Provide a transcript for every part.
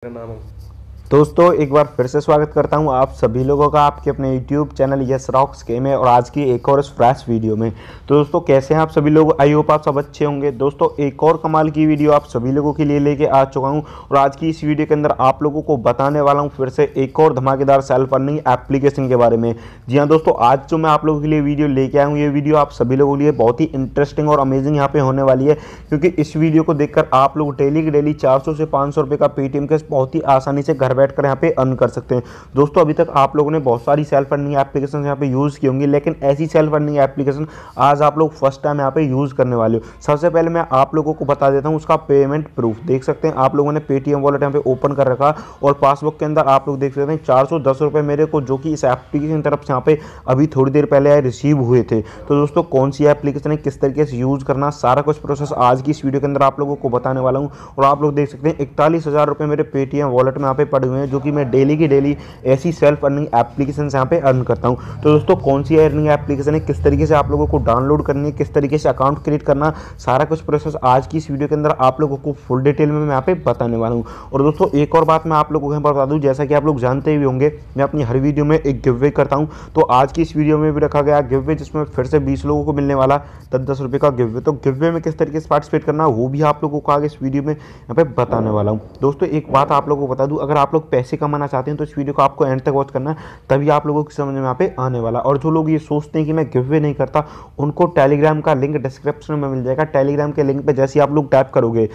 treinar, mano. दोस्तों एक बार फिर से स्वागत करता हूं आप सभी लोगों का आपके अपने YouTube चैनल यस रॉक्स के में और आज की एक और फ्रेश वीडियो में तो दोस्तों कैसे हैं आप सभी लोग आई होप आप सब अच्छे होंगे दोस्तों एक और कमाल की वीडियो आप सभी लोगों के लिए लेके आ चुका हूं और आज की इस वीडियो के अंदर आप लोगों को बताने वाला हूँ फिर से एक और धमाकेदार सेल्फ अर्निंग एप्लीकेशन के बारे में जी हाँ दोस्तों आज जो मैं आप लोगों के लिए वीडियो लेके आया हूँ ये वीडियो आप सभी लोगों के लिए बहुत ही इंटरेस्टिंग और अमेजिंग यहाँ पे होने वाली है क्योंकि इस वीडियो को देखकर आप लोग डेली के डेली चार से पाँच सौ का पेटीएम के बहुत ही आसानी से घर बैठकर यहाँ पे अर्न कर सकते हैं दोस्तों अभी तक आप लोगों ने बहुत सारी सेल्फ अर्निंग एप्लीकेशन यहाँ पे यूज़ की होंगी लेकिन ऐसी सेल्फ अर्निंग एप्लीकेशन आज आप लोग फर्स्ट टाइम यहाँ पे यूज़ करने वाले हो सबसे पहले मैं आप लोगों को बता देता हूँ उसका पेमेंट प्रूफ देख सकते हैं आप लोगों ने पेटीएम वॉलेट यहाँ पे ओपन कर रखा और पासबुक के अंदर आप लोग देख सकते हैं चार मेरे को जो कि इस एप्लीकेशन तरफ से यहाँ पे अभी थोड़ी देर पहले रिसीव हुए थे तो दोस्तों कौन सी एप्लीकेशन है किस तरीके से यूज़ करना सारा कुछ प्रोसेस आज की इस वीडियो के अंदर आप लोगों को बताने वाला हूँ और आप लोग देख सकते हैं इकतालीस हज़ार रुपये मेरे पेटीएम वॉलेट में यहाँ पे पड़ जुड़े हुए हैं जो कि मैं डेली की डेली ऐसी सेल्फ अर्निंग एप्लीकेशन यहाँ पे अर्न करता हूँ तो दोस्तों कौन सी अर्निंग एप्लीकेशन है किस तरीके से आप लोगों को डाउनलोड करनी है किस तरीके से अकाउंट क्रिएट करना सारा कुछ प्रोसेस आज की इस वीडियो के अंदर आप लोगों को फुल डिटेल में मैं यहाँ पे बताने वाला हूँ और दोस्तों एक और बात मैं आप लोगों को यहाँ पर बता दूँ जैसा कि आप लोग जानते ही होंगे मैं अपनी हर वीडियो में एक गिव वे करता हूँ तो आज की इस वीडियो में भी रखा गया गिव वे जिसमें फिर से बीस लोगों को मिलने वाला दस दस रुपये का गिव वे तो गिव वे में किस तरीके से पार्टिसिपेट करना वो भी आप लोगों को आगे इस वीडियो में यहाँ पे बताने वाला हूँ दोस्तों एक बात आप लोगों को बता दूँ अगर आप लोग पैसे कमाना चाहते हैं तो इस वीडियो को आपको एंड तक वॉच करना है तभी आप लोगों की समझ में यहाँ पे आने वाला और जो लोग ये सोचते हैं कि मैं गिव वे नहीं करता उनको टेलीग्राम का लिंक डिस्क्रिप्शन में मिल जाएगा टेलीग्राम के लिंक पर जैसे आप लोग टाइप करोगे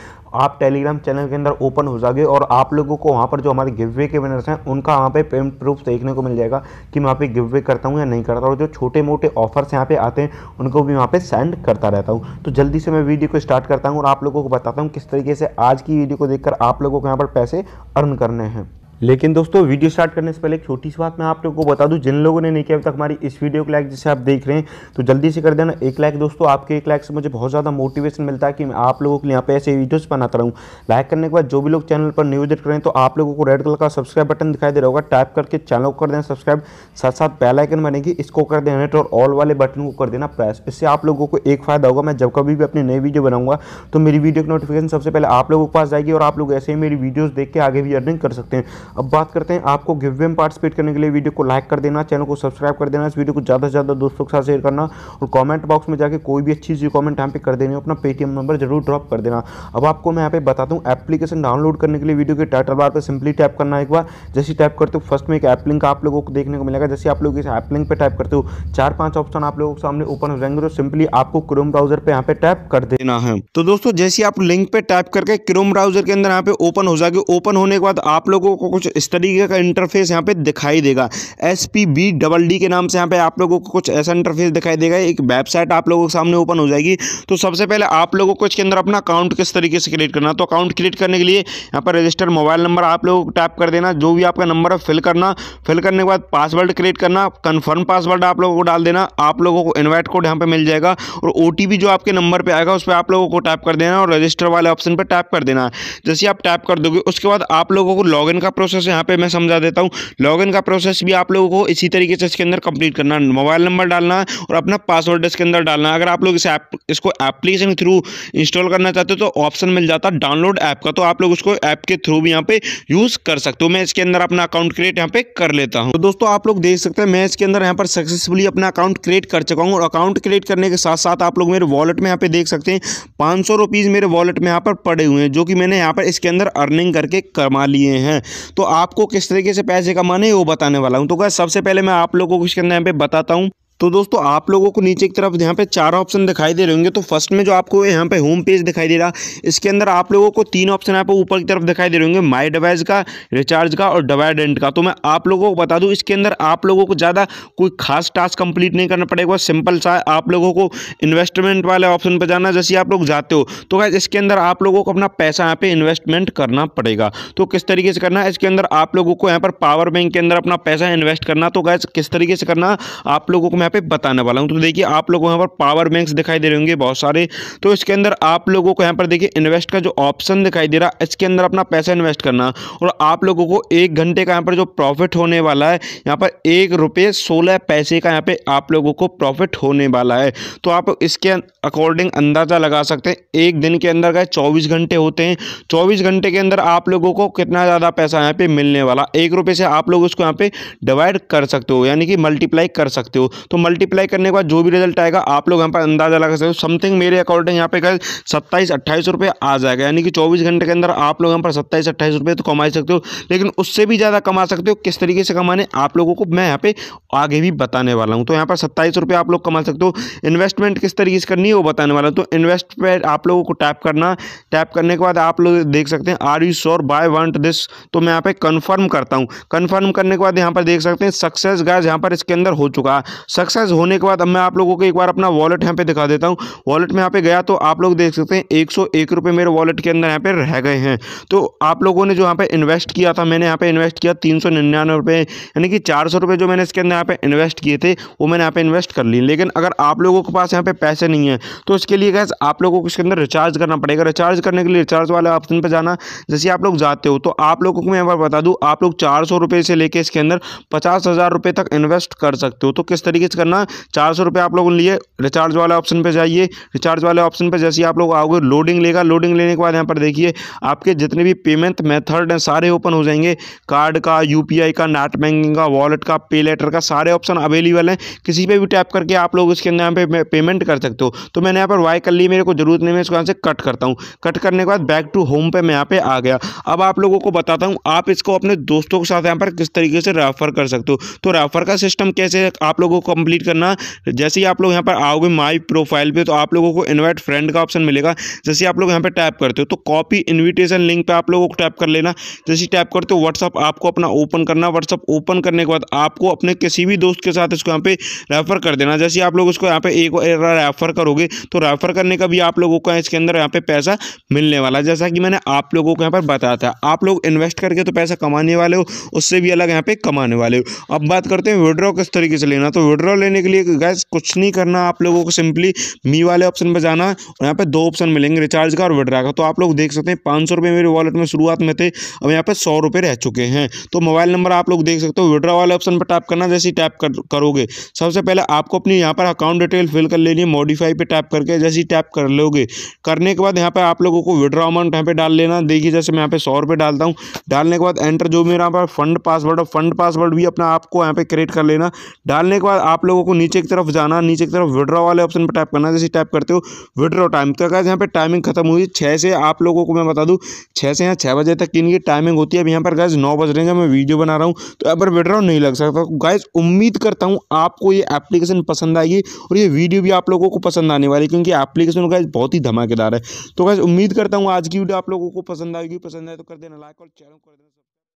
आप टेलीग्राम चैनल के अंदर ओपन हो जाओगे और आप लोगों को वहाँ पर जो हमारे गिव वे के विनर्स हैं उनका वहाँ पे पेमेंट प्रूफ देखने को मिल जाएगा कि मैं वहाँ पे गिव वे करता हूँ या नहीं करता और जो छोटे मोटे ऑफर्स यहाँ पे आते हैं उनको भी वहाँ पे सेंड करता रहता हूँ तो जल्दी से मैं वीडियो को स्टार्ट करता हूँ और आप लोगों को बताता हूँ किस तरीके से आज की वीडियो को देखकर आप लोगों को यहाँ पर पैसे अर्न करने हैं लेकिन दोस्तों वीडियो स्टार्ट करने से पहले एक छोटी सी बात मैं आप लोगों को बता दूं जिन लोगों ने नहीं किया अब तक हमारी इस वीडियो को लाइक जैसे आप देख रहे हैं तो जल्दी से कर देना एक लाइक दोस्तों आपके एक लाइक से मुझे बहुत ज़्यादा मोटिवेशन मिलता है कि मैं आप लोगों के लिए यहाँ पे ऐसे वीडियोज़ बनाता रहूँ लाइक करने के बाद जो भी लोग चैनल पर देख रहे करें तो आप लोगों को रेड कलर का सब्सक्राइब बटन दिखाई दे रहा होगा टाइप करके चैनल को कर देना सब्सक्राइब साथ साथ बेलाइकन बनेगी इसको कर देना नेट और ऑल वाले बटन को कर देना प्रेस इससे आप लोगों को एक फ़ायदा होगा मैं जब कभी भी अपनी नई वीडियो बनाऊंगा तो मेरी वीडियो की नोटिफिकेशन सबसे पहले आप लोगों के पास जाएगी और आप लोग ऐसे ही मेरी वीडियोज़ देख के आगे भी अर्निंग कर सकते हैं अब बात करते हैं आपको गिव वे में पार्टिसिपेट करने के लिए वीडियो को लाइक कर देना चैनल को सब्सक्राइब कर देना इस वीडियो को ज़्यादा से ज़्यादा दोस्तों के साथ शेयर करना और कॉमेंट बॉक्स में जाकर कोई भी अच्छी चीज़ कॉमेंट यहाँ पे कर देनी हो अपना पेटीएम नंबर जरूर ड्रॉप कर देना अब आपको मैं यहाँ पे बता दूँ एप्लीकेशन डाउनलोड करने के लिए वीडियो के टाइटल बार पर सिंपली टाइप करना एक बार जैसे टाइप करते हो फर्स्ट में एक ऐप लिंक आप लोगों को देखने को मिलेगा जैसे आप लोग इस ऐप लिंक पर टाइप करते हो चार पाँच ऑप्शन आप लोगों के सामने ओपन हो जाएंगे तो सिंपली आपको क्रोम ब्राउजर पर यहाँ पे टाइप कर देना है तो दोस्तों जैसे आप लिंक पर टाइप करके क्रोम ब्राउजर के अंदर यहाँ पे ओपन हो जाएगी ओपन होने के बाद आप लोगों को कुछ इस तरीके का इंटरफेस यहाँ पे दिखाई देगा S P B double D के नाम से यहाँ पे आप लोगों को कुछ ऐसा इंटरफेस दिखाई देगा एक वेबसाइट आप लोगों के सामने ओपन हो जाएगी तो सबसे पहले आप लोगों को इसके अंदर अपना अकाउंट किस तरीके से क्रिएट करना तो अकाउंट क्रिएट करने के लिए यहाँ पर रजिस्टर मोबाइल नंबर आप लोगों को टैप कर देना जो भी आपका नंबर है फिल करना फिल करने के बाद पासवर्ड क्रिएट करना कन्फर्म पासवर्ड आप लोगों को डाल देना आप लोगों को इन्वाइट कोड यहाँ पर मिल जाएगा और ओ जो आपके नंबर पर आएगा उस पर आप लोगों को टैप कर देना और रजिस्टर वाले ऑप्शन पर टैप कर देना जैसे आप टैप कर दोगे उसके बाद आप लोगों को लॉग का प्रोसेस यहाँ पे मैं समझा देता हूँ लॉगिन का प्रोसेस भी आप लोगों को इसी तरीके से इसके अंदर कंप्लीट करना मोबाइल नंबर डालना है और अपना पासवर्ड इसके अंदर डालना है अगर आप लोग इस ऐप इसको एप्लीकेशन के थ्रू इंस्टॉल करना चाहते हो तो ऑप्शन मिल जाता है डाउनलोड ऐप का तो आप लोग उसको ऐप के थ्रू भी यहाँ पे यूज़ कर सकते हो मैं इसके अंदर अपना अकाउंट क्रिएट यहाँ पे कर लेता हूँ तो दोस्तों आप लोग देख सकते हैं मैं इसके अंदर यहाँ पर सक्सेसफुली अपना अकाउंट क्रिएट कर चुका हूँ और अकाउंट क्रिएट करने के साथ साथ आप लोग मेरे वॉलेट में यहाँ पे देख सकते हैं पाँच सौ रुपीज़ मेरे वॉलेट में यहाँ पर पड़े हुए हैं जो कि मैंने यहाँ पर इसके अंदर अर्निंग करके कमा लिए हैं तो आपको किस तरीके से पैसे कमाने वो बताने वाला हूँ तो क्या सबसे पहले मैं आप लोगों को इसके अंदर यहाँ पे बताता हूँ तो दोस्तों आप लोगों को नीचे की तरफ यहाँ पे चार ऑप्शन दिखाई दे रहे होंगे तो फर्स्ट में जो आपको यहाँ पे होम पेज दिखाई दे रहा इसके अंदर आप लोगों को तीन ऑप्शन यहाँ पे ऊपर की तरफ दिखाई दे रहे होंगे माई डिवाइस का रिचार्ज का और डिवाइडेंट का तो मैं आप लोगों को बता दूँ इसके अंदर आप लोगों को ज़्यादा कोई खास टास्क कंप्लीट नहीं करना पड़ेगा सिंपल सा आप लोगों को इन्वेस्टमेंट वाले ऑप्शन पर जाना जैसे आप लोग जाते हो तो क्या इसके अंदर आप लोगों को अपना पैसा यहाँ पे इन्वेस्टमेंट करना पड़ेगा तो किस तरीके से करना है इसके अंदर आप लोगों को यहाँ पर पावर बैंक के अंदर अपना पैसा इन्वेस्ट करना तो गैस किस तरीके से करना आप लोगों को मैं पे बताने वाला हूँ तो देखिए आप लोगों को यहाँ पर पावर बैंक दिखाई दे रहे होंगे बहुत सारे तो इसके अंदर आप लोगों को यहाँ पर देखिए इन्वेस्ट का जो ऑप्शन दिखाई दे रहा है इसके अंदर अपना पैसा इन्वेस्ट करना और आप लोगों को एक घंटे का यहाँ पर जो प्रॉफिट होने वाला है यहाँ पर एक रुपये सोलह पैसे का यहाँ पे आप लोगों को प्रॉफिट होने वाला है तो आप इसके अकॉर्डिंग अंदाज़ा लगा सकते हैं एक दिन के अंदर का चौबीस घंटे होते हैं चौबीस घंटे के अंदर आप लोगों को कितना ज़्यादा पैसा यहाँ पर मिलने वाला एक से आप लोग उसको यहाँ पे डिवाइड कर सकते हो यानी कि मल्टीप्लाई कर सकते हो तो मल्टीप्लाई करने के बाद जो भी रिजल्ट आएगा आप लोग यहाँ पर अंदाज़ा लगा सकते हो समथिंग मेरे अकॉर्डिंग यहाँ पे गए सत्ताईस अट्ठाईस रुपये आ जाएगा यानी कि चौबीस घंटे के अंदर आप लोग यहाँ पर सत्ताईस अट्ठाईस रुपये तो कमा सकते हो लेकिन उससे भी ज़्यादा कमा सकते हो किस तरीके से कमाने आप लोगों को मैं यहाँ पे आगे भी बताने वाला हूँ तो यहाँ पर सत्ताईस रुपये आप लोग कमा सकते हो इन्वेस्टमेंट किस तरीके से करनी है वो बताने वाला हूँ तो इन्वेस्ट आप लोगों को टैप करना टैप करने के बाद आप लोग देख सकते हैं are you sure by want this तो मैं यहाँ पे कन्फर्म करता हूँ कन्फर्म करने के बाद यहाँ पर देख सकते हैं सक्सेस गाज यहाँ पर इसके अंदर हो चुका है सक्सेस होने के बाद अब मैं आप लोगों को एक बार अपना वॉलेट यहाँ पे दिखा देता हूँ वॉलेट में यहाँ पे गया तो आप लोग देख सकते हैं एक सौ एक रुपये मेरे वॉलेट के अंदर यहाँ पे रह गए हैं तो आप लोगों ने जो यहाँ पे इन्वेस्ट किया था मैंने यहाँ पे इन्वेस्ट किया तीन सौ निन्यानवे रुपये यानी कि चार सौ रुपये जो मैंने इसके अंदर यहाँ पे इन्वेस्ट किए थे वो मैंने यहाँ पे इन्वेस्ट कर लिए लेकिन अगर आप लोगों के पास यहाँ पे पैसे नहीं है तो इसके लिए गैस आप लोगों को इसके अंदर रिचार्ज करना पड़ेगा रिचार्ज करने के लिए रिचार्ज वाले ऑप्शन पर जाना जैसे आप लोग जाते हो तो आप लोगों को मैं एक बार बता दूँ आप लोग चार सौ रुपये से लेकर इसके अंदर पचास हज़ार रुपये तक इन्वेस्ट कर सकते हो तो किस तरीके सर्च करना चार सौ आप लोगों ने लिए रिचार्ज वाले ऑप्शन पर जाइए रिचार्ज वाले ऑप्शन पर जैसे आप लोग आओगे लोडिंग लेगा लोडिंग लेने के बाद यहाँ पर देखिए आपके जितने भी पेमेंट मेथड हैं सारे ओपन हो जाएंगे कार्ड का यूपीआई का नेट बैंकिंग का वॉलेट का पे लेटर का सारे ऑप्शन अवेलेबल हैं किसी पर भी टैप करके आप लोग इसके अंदर यहाँ पे पेमेंट कर सकते हो तो मैंने यहाँ पर वाई कर ली मेरे को जरूरत नहीं मैं इसको यहाँ से कट करता हूँ कट करने के बाद बैक टू होम पे मैं यहाँ पे आ गया अब आप लोगों को बताता हूँ आप इसको अपने दोस्तों के साथ यहाँ पर किस तरीके से रेफर कर सकते हो तो रेफर का सिस्टम कैसे आप लोगों को कंप्लीट करना जैसे ही आप लोग यहाँ पर आओगे माई प्रोफाइल पर तो आप लोगों को इन्वाइट फ्रेंड का ऑप्शन मिलेगा जैसे आप लोग यहाँ पर टैप करते हो तो कॉपी इन्विटेशन लिंक पर आप लोगों को टैप कर लेना जैसे टैप करते हो व्हाट्सअप आपको अपना ओपन करना व्हाट्सअप ओपन करने के बाद आपको अपने किसी भी दोस्त के साथ इसको यहाँ पे रेफर कर देना जैसे आप लोग इसको यहाँ पे एक रेफर करोगे तो रेफर करने का भी आप लोगों का इसके अंदर यहाँ पे पैसा मिलने वाला जैसा कि मैंने आप लोगों को यहाँ पर बताया था आप लोग इन्वेस्ट करके तो पैसा कमाने वाले हो उससे भी अलग यहाँ पे कमाने वाले हो अब बात करते हैं विड्रॉ किस तरीके से लेना तो विड्रॉ कलर लेने के लिए गैस कुछ नहीं करना आप लोगों को सिंपली मी वाले ऑप्शन पर जाना है और यहाँ पे दो ऑप्शन मिलेंगे रिचार्ज का और विड्रा का तो आप लोग देख सकते हैं पाँच सौ मेरे वॉलेट में शुरुआत में थे अब यहाँ पे सौ रुपये रह चुके हैं तो मोबाइल नंबर आप लोग देख सकते हो विड्रा वाले ऑप्शन पर टैप करना जैसे ही टैप कर, करोगे सबसे पहले आपको अपनी यहाँ पर अकाउंट डिटेल फिल कर लेनी है मॉडिफाई पर टैप करके जैसे ही टैप कर लोगे करने के बाद यहाँ पर आप लोगों को विड्रा अमाउंट यहाँ पर डाल लेना देखिए जैसे मैं यहाँ पे सौ रुपये डालता हूँ डालने के बाद एंटर जो मेरा यहाँ पर फंड पासवर्ड और फंड पासवर्ड भी अपना आपको यहाँ पर क्रिएट कर लेना डालने के बाद आप लोगों को नीचे की तरफ जाना नीचे की तरफ विड्रॉ वाले ऑप्शन पर टाइप करना जैसे टाइप करते हो विड्रॉ टाइम तो अगर यहाँ पर टाइमिंग खत्म हुई छः से आप लोगों को मैं बता दूँ छः से यहाँ छः बजे तक इनकी टाइमिंग होती है अब यहाँ पर गैस नौ बज रहे हैं जब मैं वीडियो बना रहा हूँ तो यहाँ पर विड्रॉ नहीं लग सकता गैस तो उम्मीद करता हूँ आपको ये एप्लीकेशन पसंद आएगी और ये वीडियो भी आप लोगों को पसंद आने वाली क्योंकि एप्लीकेशन गैस बहुत ही धमाकेदार है तो गैस उम्मीद करता हूँ आज की वीडियो आप लोगों को पसंद आएगी पसंद आए तो कर देना लाइक और चैनल कर देना